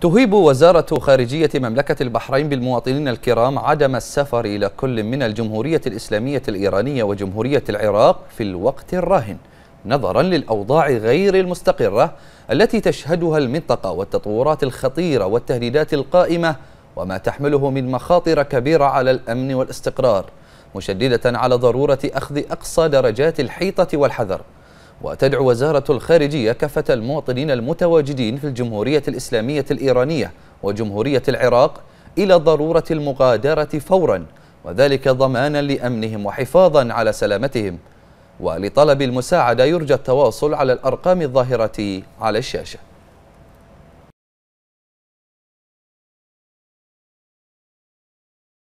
تهيب وزارة خارجية مملكة البحرين بالمواطنين الكرام عدم السفر إلى كل من الجمهورية الإسلامية الإيرانية وجمهورية العراق في الوقت الراهن نظرا للأوضاع غير المستقرة التي تشهدها المنطقة والتطورات الخطيرة والتهديدات القائمة وما تحمله من مخاطر كبيرة على الأمن والاستقرار مشددة على ضرورة أخذ أقصى درجات الحيطة والحذر وتدعو وزارة الخارجية كافة المواطنين المتواجدين في الجمهورية الإسلامية الإيرانية وجمهورية العراق إلى ضرورة المغادرة فورا وذلك ضمانا لأمنهم وحفاظا على سلامتهم ولطلب المساعدة يرجى التواصل على الأرقام الظاهرة على الشاشة